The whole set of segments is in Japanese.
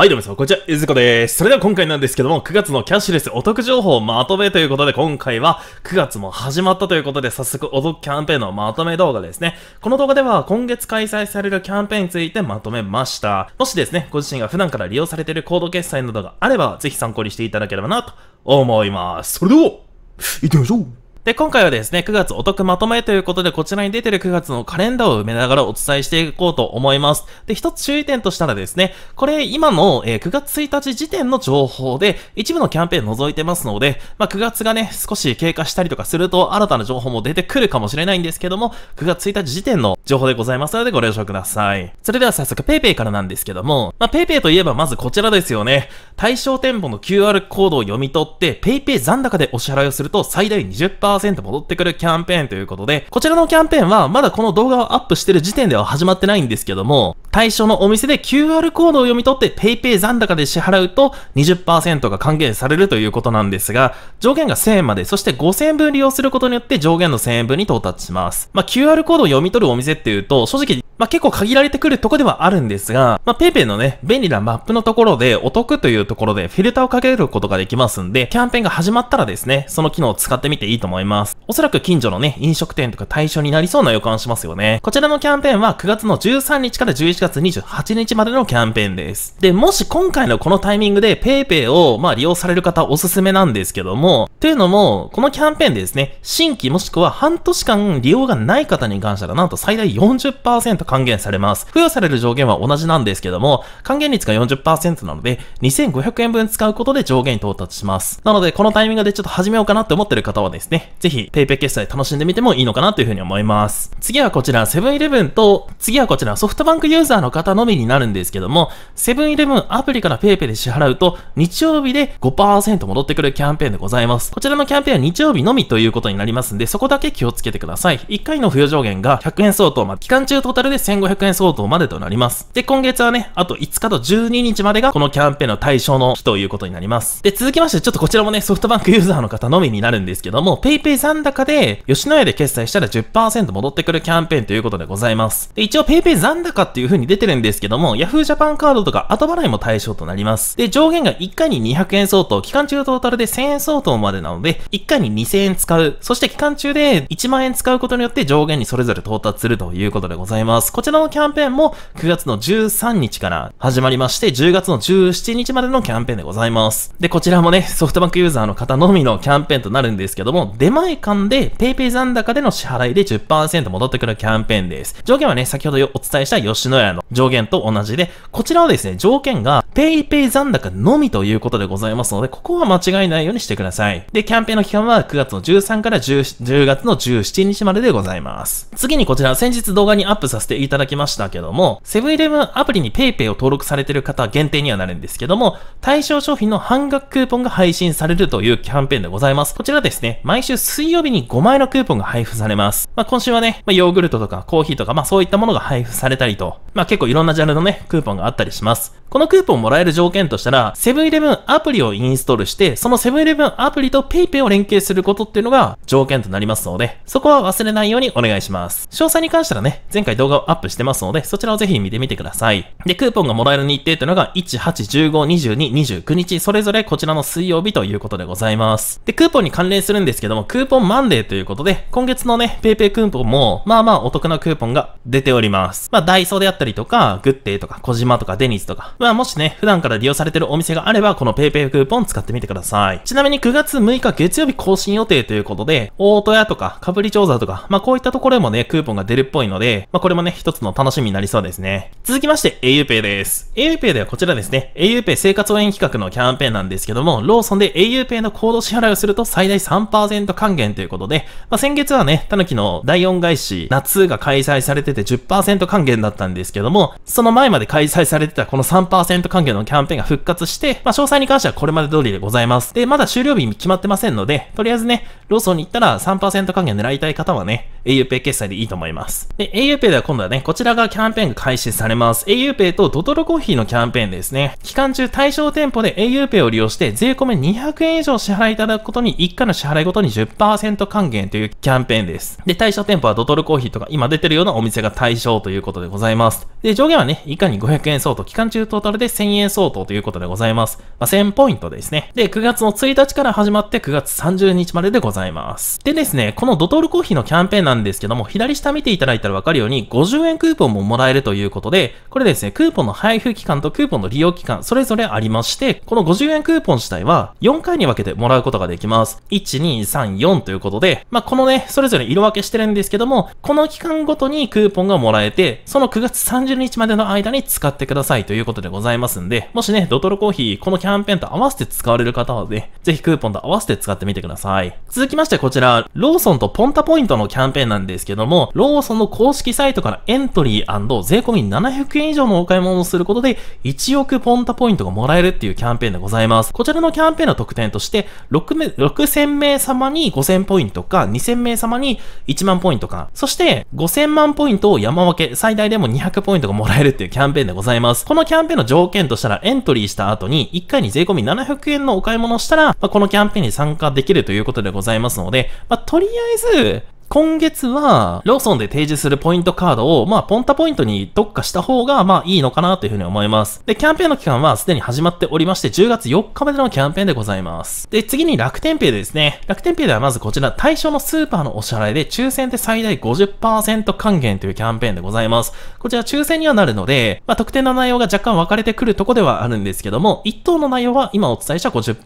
はい、どうもさん、こんにちは、ゆずこです。それでは今回なんですけども、9月のキャッシュレスお得情報をまとめということで、今回は9月も始まったということで、早速お得キャンペーンのまとめ動画ですね。この動画では今月開催されるキャンペーンについてまとめました。もしですね、ご自身が普段から利用されているコード決済などがあれば、ぜひ参考にしていただければなと思います。それでは、行ってみましょうで、今回はですね、9月お得まとめということで、こちらに出てる9月のカレンダーを埋めながらお伝えしていこうと思います。で、一つ注意点としたらですね、これ今の、え9月1日時点の情報で、一部のキャンペーン覗いてますので、まあ、9月がね、少し経過したりとかすると、新たな情報も出てくるかもしれないんですけども、9月1日時点の情報でございますのでご了承ください。それでは早速、PayPay からなんですけども、まあ、PayPay といえばまずこちらですよね。対象店舗の QR コードを読み取って、PayPay 残高でお支払いをすると最大20% 10%戻ってくるキャンペーンということで、こちらのキャンペーンはまだこの動画をアップしてる時点では始まってないんですけども、対象のお店で QR コードを読み取って PayPay 残高で支払うと20%が還元されるということなんですが、上限が1000円まで、そして5000円分利用することによって上限の1000円分に到達します。まあ、QR コードを読み取るお店っていうと、正直、まあ、結構限られてくるとこではあるんですが、まあ、PayPay のね、便利なマップのところでお得というところでフィルターをかけることができますんで、キャンペーンが始まったらですね、その機能を使ってみていいと思います。います。おそらく近所のね、飲食店とか対象になりそうな予感しますよね。こちらのキャンペーンは9月の13日から11月28日までのキャンペーンです。で、もし今回のこのタイミングで PayPay をまあ利用される方おすすめなんですけども、というのも、このキャンペーンでですね、新規もしくは半年間利用がない方に関してはなんと最大40%還元されます。付与される上限は同じなんですけども、還元率が40%なので、2500円分使うことで上限に到達します。なので、このタイミングでちょっと始めようかなって思ってる方はですね、ぜひ PayPay 決済楽しんでみてもいいのかなというふうに思います。次はこちらセブンイレブンと、次はこちらソフトバンクユーザーの方のみになるんですけども、セブンイレブンアプリから PayPay で支払うと、日曜日で5%戻ってくるキャンペーンでございます。こちらのキャンペーンは日曜日のみということになりますんで、そこだけ気をつけてください。1回の付与上限が100円相当ま期間中トータルで1500円相当までとなります。で、今月はね、あと5日と12日までがこのキャンペーンの対象の日ということになります。で、続きまして、ちょっとこちらもね、ソフトバンクユーザーの方のみになるんですけども、PayPay 残高で、吉野家で決済したら10%戻ってくるキャンペーンということでございます。で、一応 PayPay 残高っていう風に出てるんですけども、Yahoo Japan カードとか後払いも対象となります。で、上限が1回に200円相当、期間中トータルで1000円相当までなので、1回に2000円使う、そして期間中で1万円使うことによって上限にそれぞれ到達するということでございます。こちらのキャンペーンも9月の13日から始まりまして、10月の17日までのキャンペーンでございます。で、こちらもね、ソフトバンクユーザーの方のみのキャンペーンとなるんですけども、デ前間で PayPay 残高での支払いで10%戻ってくるキャンペーンです。条件はね、先ほどお伝えした吉野家の上限と同じで、こちらはですね、条件が PayPay 残高のみということでございますので、ここは間違いないようにしてください。で、キャンペーンの期間は9月の13から 10, 10月の17日まででございます。次にこちら、先日動画にアップさせていただきましたけども、セブンイレブンアプリに PayPay を登録されている方限定にはなるんですけども、対象商品の半額クーポンが配信されるというキャンペーンでございます。こちらですね、毎週水曜日に5枚のクーポンが配布されます。まあ、今週はね、まあ、ヨーグルトとかコーヒーとか、まあ、そういったものが配布されたりと、まあ、結構いろんなジャンルのね、クーポンがあったりします。このクーポンをもらえる条件としたら、セブンイレブンアプリをインストールして、そのセブンイレブンアプリと PayPay を連携することっていうのが条件となりますので、そこは忘れないようにお願いします。詳細に関してはね、前回動画をアップしてますので、そちらをぜひ見てみてください。で、クーポンがもらえる日程というのが、1、8、15、22、29日、それぞれこちらの水曜日ということでございます。で、クーポンに関連するんですけども、クーポンマンデーということで、今月のね、PayPay クーポンも、まあまあお得なクーポンが出ております。まあ、ダイソーであったりとか、グッデイとか、小島とか、デニーズとか、まあもしね、普段から利用されてるお店があれば、この PayPay クーポン使ってみてください。ちなみに9月6日月曜日更新予定ということで、大戸屋とか、かぶり調査とか、まあこういったところもね、クーポンが出るっぽいので、まあこれもね、一つの楽しみになりそうですね。続きまして、auPay です。auPay ではこちらですね、auPay 生活応援企画のキャンペーンなんですけども、ローソンで auPay のコード支払いをすると最大3%還元ということで、まあ、先月はね、たぬきの第4外資夏が開催されてて10%還元だったんですけども、その前まで開催されてたこの3%還元のキャンペーンが復活して、まあ、詳細に関してはこれまで通りでございます。で、まだ終了日決まってませんので、とりあえずね、ローソンに行ったら3%還元狙いたい方はね、aupay 決済でいいと思います。で、aupay では今度はね、こちらがキャンペーンが開始されます。aupay とドトロコーヒーのキャンペーンですね。期間中対象店舗で aupay を利用して税込み200円以上支払いいただくことに1回の支払いごとに10%還元というキャンペーンです。で、対象店舗はドトルコーヒーとか今出てるようなお店が対象ということでございます。で、上限はね、いかに500円相当、期間中トータルで1000円相当ということでございます。まあ、1000ポイントですね。で、9月の1日から始まって9月30日まででございます。でですね、このドトルコーヒーのキャンペーンなんですけども、左下見ていただいたらわかるように、50円クーポンももらえるということで、これですね、クーポンの配布期間とクーポンの利用期間、それぞれありまして、この50円クーポン自体は4回に分けてもらうことができます。1、2、3、4ということで、まあ、このね、それぞれ色分けしてるんですけども、この期間ごとにクーポンがもらえて、その9月30日までの間に使ってくださいということでございますんで、もしね、ドトロコーヒー、このキャンペーンと合わせて使われる方はね、ぜひクーポンと合わせて使ってみてください。続きましてこちら、ローソンとポンタポイントのキャンペーンなんですけども、ローソンの公式サイトからエントリー税込み700円以上のお買い物をすることで、1億ポンタポイントがもらえるっていうキャンペーンでございます。こちらのキャンペーンの特典として、6 6000名様にに5000ポイントか、2000名様に1万ポイントか、そして5000万ポイントを山分け、最大でも200ポイントがもらえるっていうキャンペーンでございます。このキャンペーンの条件としたら、エントリーした後に1回に税込み700円のお買い物をしたら、まあ、このキャンペーンに参加できるということでございますので、まあ、とりあえず、今月は、ローソンで提示するポイントカードを、まあ、ポンタポイントに特化した方が、まあ、いいのかなというふうに思います。で、キャンペーンの期間はすでに始まっておりまして、10月4日までのキャンペーンでございます。で、次に楽天ペイですね。楽天ペイではまずこちら、対象のスーパーのお支払いで、抽選で最大50%還元というキャンペーンでございます。こちら、抽選にはなるので、まあ、特典の内容が若干分かれてくるとこではあるんですけども、1等の内容は今お伝えした50%、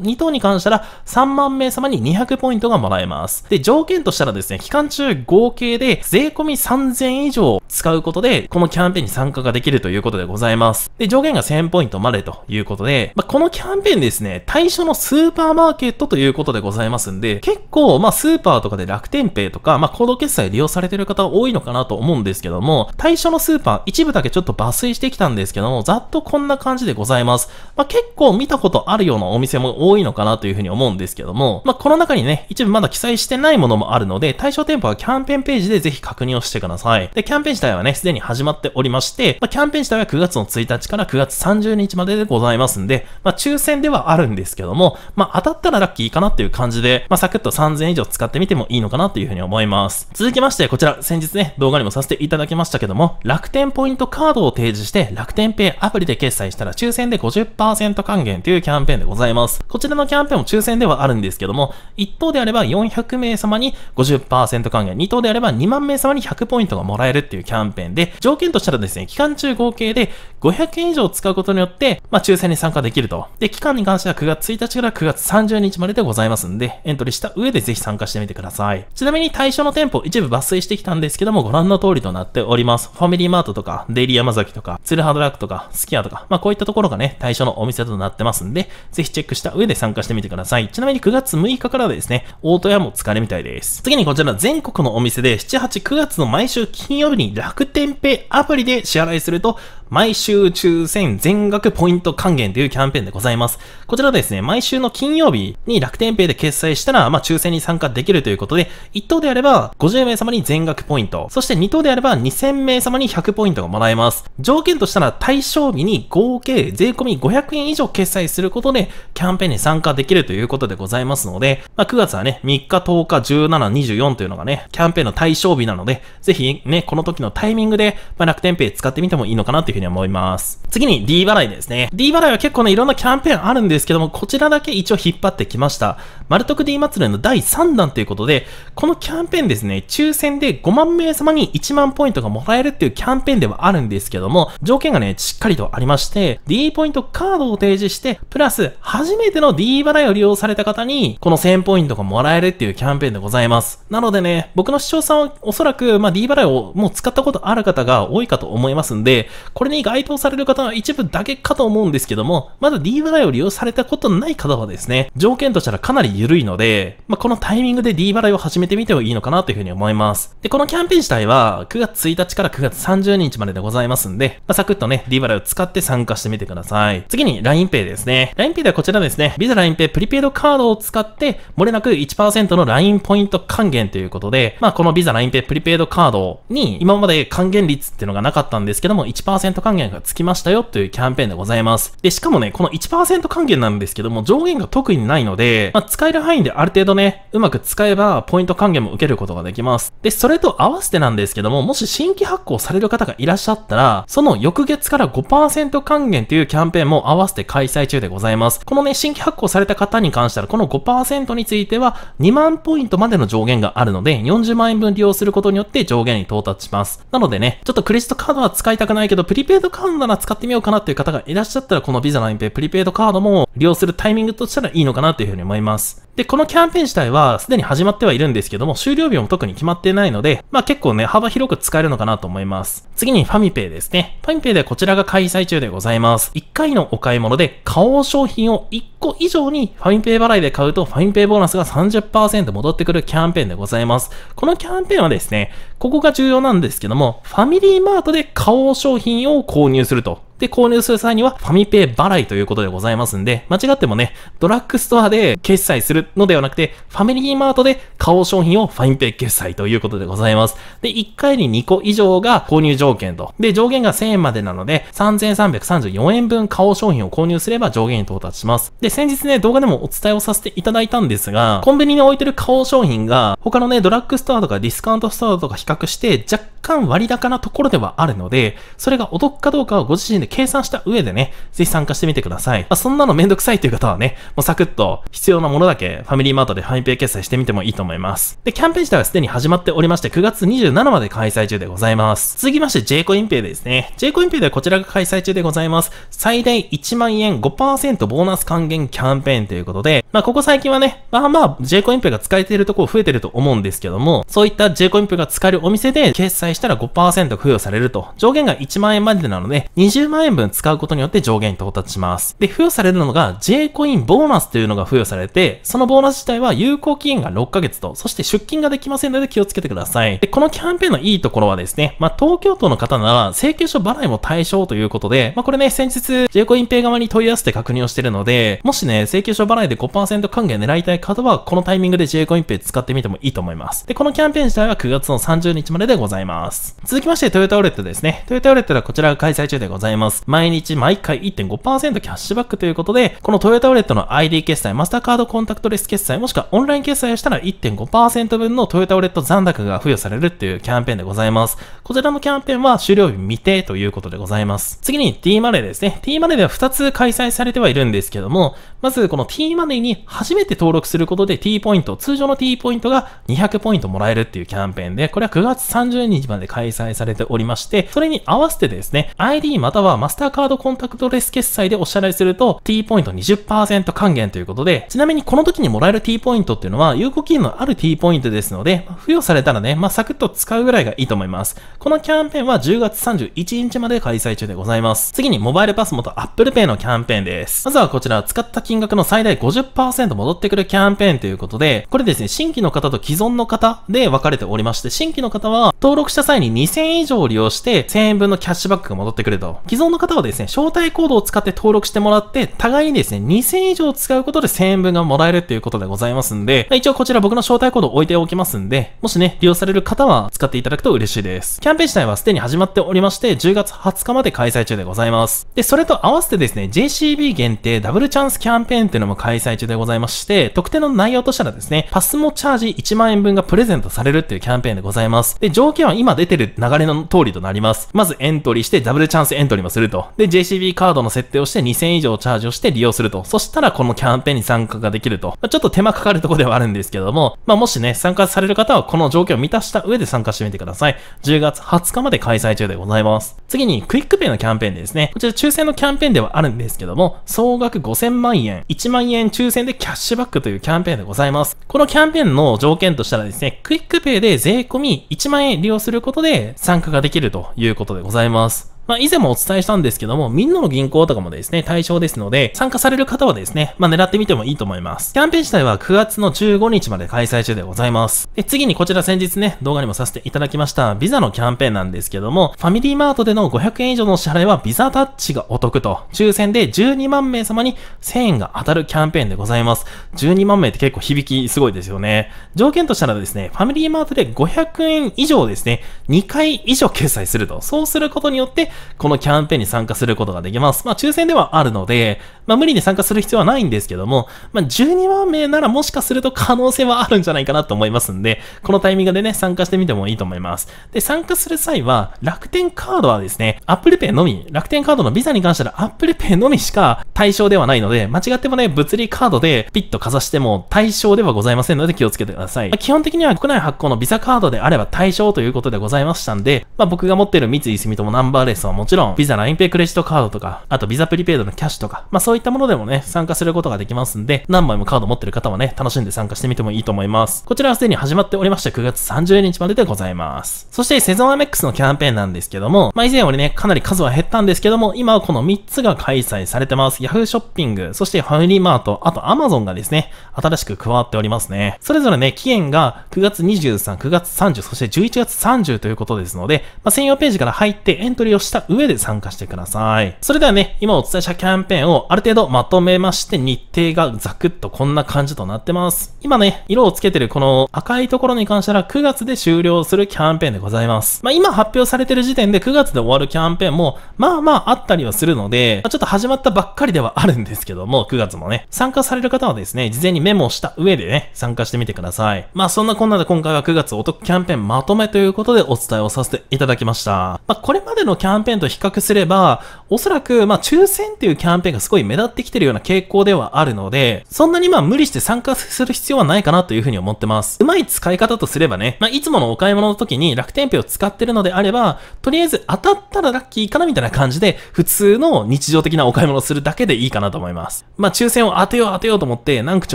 2等に関したら3万名様に200ポイントがもらえます。で、条件としたらですね、期間中合計で税込み3000円以上使うことで、このキャンペーンに参加ができるということでございます。で、上限が1000ポイントまでということで、まあ、このキャンペーンですね、対象のスーパーマーケットということでございますんで、結構、まあ、スーパーとかで楽天ペイとか、まあ、行動決済利用されてる方多いのかなと思うんですけども、対象のスーパー、一部だけちょっと抜粋してきたんですけども、ざっとこんな感じでございます。まあ、結構見たことあるようなお店も多いのかなというふうに思うんですけども、まあ、この中にね、一部まだ記載してないものもあるので、で、対象店舗はキャンペーンページでぜひ確認をしてください。で、キャンペーン自体はね、すでに始まっておりまして、まあ、キャンペーン自体は9月の1日から9月30日まででございますんで、まあ、抽選ではあるんですけども、まあ、当たったらラッキーかなっていう感じで、まあ、サクッと3000以上使ってみてもいいのかなというふうに思います。続きまして、こちら、先日ね、動画にもさせていただきましたけども、楽天ポイントカードを提示して、楽天ペイアプリで決済したら抽選で50%還元というキャンペーンでございます。こちらのキャンペーンも抽選ではあるんですけども、1等であれば400名様に50%還元、2等であれば2万名様に100ポイントがもらえるっていうキャンペーンで、条件としたらですね、期間中合計で500円以上使うことによって、まあ、抽選に参加できると。で、期間に関しては9月1日から9月30日まででございますんで、エントリーした上でぜひ参加してみてください。ちなみに対象の店舗一部抜粋してきたんですけども、ご覧の通りとなっております。ファミリーマートとか、デイリー山崎とか、ツルハドラックとか、スキヤとか、まあ、こういったところがね、対象のお店となってますんで、ぜひチェックした上で参加してみてください。ちなみに9月6日からですね、オートエアも使えるみたいです。次ににこちら全国のお店で7、8、9月の毎週金曜日に楽天ペイアプリで支払いすると毎週抽選全額ポイント還元というキャンペーンでございます。こちらですね、毎週の金曜日に楽天ペイで決済したら、まあ、抽選に参加できるということで、1等であれば50名様に全額ポイント、そして2等であれば2000名様に100ポイントがもらえます。条件としたら対象日に合計税込み500円以上決済することで、キャンペーンに参加できるということでございますので、まあ、9月はね、3日、10日、17、24というのがね、キャンペーンの対象日なので、ぜひね、この時のタイミングで、まあ、楽天ペイ使ってみてもいいのかなというふうにに思います。次に D 払いですね。D 払いは結構ね、いろんなキャンペーンあるんですけども、こちらだけ一応引っ張ってきました。丸徳 D 祭りの第3弾ということで、このキャンペーンですね、抽選で5万名様に1万ポイントがもらえるっていうキャンペーンではあるんですけども、条件がね、しっかりとありまして、D ポイントカードを提示して、プラス、初めての D 払いを利用された方に、この1000ポイントがもらえるっていうキャンペーンでございます。なのでね、僕の視聴さんはおそらく、まあ、D 払いをもう使ったことある方が多いかと思いますんで、これに該当される方は一部だけかと思うんですけども、まだ D 払いを利用されたことない方はですね、条件としたらかなり緩いので、まあ、このタイミングで D 払いを始めてみてもいいのかなというふうに思います。で、このキャンペーン自体は9月1日から9月30日まででございますんで、まあ、サクッとね、D 払いを使って参加してみてください。次に LINEPay ですね。LINEPay ではこちらですね、Visa LINEPay プリペイドカードを使って、もれなく1%の LINE ポイント還元ということで、まあ、この Visa LINEPay プリペイドカードに今まで還元率っていうのがなかったんですけども、1%還元がつきましたよというキャンペーンでございます。で、しかもね、この1%還元なんですけども、上限が特にないので、まあ、使使える範囲である程度ね、うまく使えばポイント還元も受けることができます。で、それと合わせてなんですけども、もし新規発行される方がいらっしゃったら、その翌月から5%還元というキャンペーンも合わせて開催中でございます。このね、新規発行された方に関しては、この5%については2万ポイントまでの上限があるので、40万円分利用することによって上限に到達します。なのでね、ちょっとクレジットカードは使いたくないけど、プリペイドカードなら使ってみようかなっていう方がいらっしゃったら、このビザの隠蔽プリペイドカードも利用するタイミングとしたらいいのかなというふうに思います。。で、このキャンペーン自体はすでに始まってはいるんですけども、終了日も特に決まってないので、まあ結構ね、幅広く使えるのかなと思います。次にファミペイですね。ファミペイではこちらが開催中でございます。1回のお買い物で顔商品を1個以上にファミペイ払いで買うとファミペイボーナスが30%戻ってくるキャンペーンでございます。このキャンペーンはですね、ここが重要なんですけども、ファミリーマートで顔商品を購入するとで、購入する際にはファミペイ払いということでございますんで、間違ってもね、ドラッグストアで決済するのではなくて、ファミリーマートで買おう商品をファミペイ決済ということでございます。で、1回に2個以上が購入条件と。で、上限が1000円までなので、3334円分買おう商品を購入すれば上限に到達します。で、先日ね、動画でもお伝えをさせていただいたんですが、コンビニに置いてる買おう商品が、他のね、ドラッグストアとかディスカウントストアとか比較して若干割高なところではあるので、それがお得かどうかをご自身で計算した上でね、ぜひ参加してみてください。まあ、そんなのめんどくさいという方はね、もうサクッと必要なものだけファミリーマートでァイペイ決済してみてもいいと思います。で、キャンペーン自体はすでに始まっておりまして、9月27まで開催中でございます。続きまして J コインペイですね。J コインペイではこちらが開催中でございます。最大1万円5%ボーナス還元キャンペーンということで、まあ、ここ最近はね、まあまあ、J コインペイが使えているところ増えてると思うんですけども、そういった J コインペイが使えるお店で決済したら5%付与されると。上限が1万円までなので、20万円分使うことによって上限に到達します。で、付与されるのが J コインボーナスというのが付与されて、そのボーナス自体は有効期限が6ヶ月と、そして出金ができませんので気をつけてください。で、このキャンペーンのいいところはですね、まあ、東京都の方なら請求書払いも対象ということで、まあ、これね、先日 J コインペイ側に問い合わせて確認をしてるので、もしね、請求書払いで5% 10%還元狙いたい方は、このタイミングで j コインペイ使ってみてもいいと思います。で、このキャンペーン自体は9月の30日まででございます。続きまして、トヨタウレットですね。トヨタウレットはこちらが開催中でございます。毎日毎回1.5%キャッシュバックということで、このトヨタウレットの ID 決済、マスターカードコンタクトレス決済、もしくはオンライン決済をしたら1.5%分のトヨタウレット残高が付与されるっていうキャンペーンでございます。こちらのキャンペーンは終了日未定ということでございます。次に D マネーですね。D マネーでは2つ開催されてはいるんですけども、まずこの t マネーに初めて登録することで t ポイント、通常の t ポイントが200ポイントもらえるっていうキャンペーンで、これは9月30日まで開催されておりまして、それに合わせてですね、ID またはマスターカードコンタクトレス決済でお支払いすると t ポイント20%還元ということで、ちなみにこの時にもらえる t ポイントっていうのは有効期限のある t ポイントですので、付与されたらね、まあ、サクッと使うぐらいがいいと思います。このキャンペーンは10月31日まで開催中でございます。次にモバイルパスモと Apple Pay のキャンペーンです。まずはこちら使った金額の最大50%戻ってくるキャンペーンということで、これですね、新規の方と既存の方で分かれておりまして、新規の方は登録した際に2000以上を利用して1000円分のキャッシュバックが戻ってくると。既存の方はですね、招待コードを使って登録してもらって、互いにですね、2000以上使うことで1000円分がもらえるということでございますんで、まあ、一応こちら僕の招待コードを置いておきますんで、もしね、利用される方は使っていただくと嬉しいです。キャンペーン自体はすでに始まっておりまして、10月20日まで開催中でございます。で、それと合わせてですね、JCB 限定ダブルチャンスキャンンペーンっていうのも開催中でございまして、特典の内容としたらですね、パスモチャージ1万円分がプレゼントされるっていうキャンペーンでございます。で、条件は今出てる流れの通りとなります。まずエントリーしてダブルチャンスエントリーもすると。で、JCB カードの設定をして2000以上チャージをして利用すると。そしたらこのキャンペーンに参加ができると。まあ、ちょっと手間かかるとこではあるんですけども、まあ、もしね、参加される方はこの条件を満たした上で参加してみてください。10月20日まで開催中でございます。次に、クイックペイのキャンペーンですね。こちら抽選のキャンペーンではあるんですけども、総額5000万円円、1万円抽選でキャッシュバックというキャンペーンでございます。このキャンペーンの条件としたらですね、クイックペイで税込み1万円利用することで参加ができるということでございます。まあ、以前もお伝えしたんですけども、みんなの銀行とかもですね、対象ですので、参加される方はですね、まあ、狙ってみてもいいと思います。キャンペーン自体は9月の15日まで開催中でございます。で、次にこちら先日ね、動画にもさせていただきました、ビザのキャンペーンなんですけども、ファミリーマートでの500円以上の支払いはビザタッチがお得と、抽選で12万名様に1000円が当たるキャンペーンでございます。12万名って結構響きすごいですよね。条件としたらですね、ファミリーマートで500円以上ですね、2回以上決済すると。そうすることによって、このキャンペーンに参加することができます。まあ、抽選ではあるので、まあ、無理に参加する必要はないんですけども、まあ、12万名ならもしかすると可能性はあるんじゃないかなと思いますんで、このタイミングでね、参加してみてもいいと思います。で、参加する際は、楽天カードはですね、Apple Pay のみ、楽天カードのビザに関しては Apple Pay のみしか対象ではないので、間違ってもね、物理カードでピッとかざしても対象ではございませんので気をつけてください。まあ、基本的には国内発行のビザカードであれば対象ということでございましたんで、まあ、僕が持っている三井住友ナンバーレススはもちろん、ビザ、ラインペイクレジットカードとか、あとビザプリペイドのキャッシュとか、まあそういったものでもね、参加することができますんで、何枚もカード持ってる方はね、楽しんで参加してみてもいいと思います。こちらはすでに始まっておりました9月30日まででございます。そして、セゾンアメックスのキャンペーンなんですけども、まあ以前よりね、かなり数は減ったんですけども、今はこの3つが開催されてます。ヤフーショッピング、そしてファミリーマート、あとアマゾンがですね、新しく加わっておりますね。それぞれね、期限が9月23、9月30、そして11月30ということですので、まあ専用ページから入ってエントリーをしてした上で参加してください。それではね、今お伝えしたキャンペーンをある程度まとめまして、日程がザクッとこんな感じとなってます。今ね、色をつけてるこの赤いところに関しては9月で終了するキャンペーンでございます。まあ今発表されてる時点で9月で終わるキャンペーンも、まあまああったりはするので、まあ、ちょっと始まったばっかりではあるんですけども、9月もね、参加される方はですね、事前にメモした上でね、参加してみてください。まあそんなこんなで今回は9月お得キャンペーンまとめということでお伝えをさせていただきました。まあこれまでのキャンンペーンと比較すれば、おそらく、まあ、抽選っていうキャンペーンがすごい目立ってきてるような傾向ではあるので、そんなにまあ、無理して参加する必要はないかなというふうに思ってます。うまい使い方とすればね、まあ、いつものお買い物の時に楽天ペイを使ってるのであれば、とりあえず当たったらラッキーかなみたいな感じで、普通の日常的なお買い物をするだけでいいかなと思います。まあ、抽選を当てよう当てようと思って、何口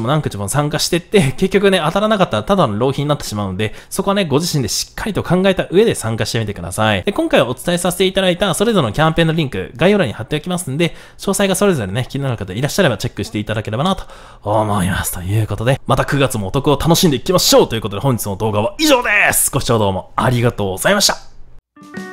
も何口も参加してって、結局ね、当たらなかったらただの浪費になってしまうので、そこはね、ご自身でしっかりと考えた上で参加してみてください。で、今回お伝えさせていただいたそれぞれのキャンペーンのリンク、概要欄に貼っておきますんで、詳細がそれぞれね、気になる方いらっしゃればチェックしていただければなと思います。ということで、また9月もお得を楽しんでいきましょうということで、本日の動画は以上ですご視聴どうもありがとうございました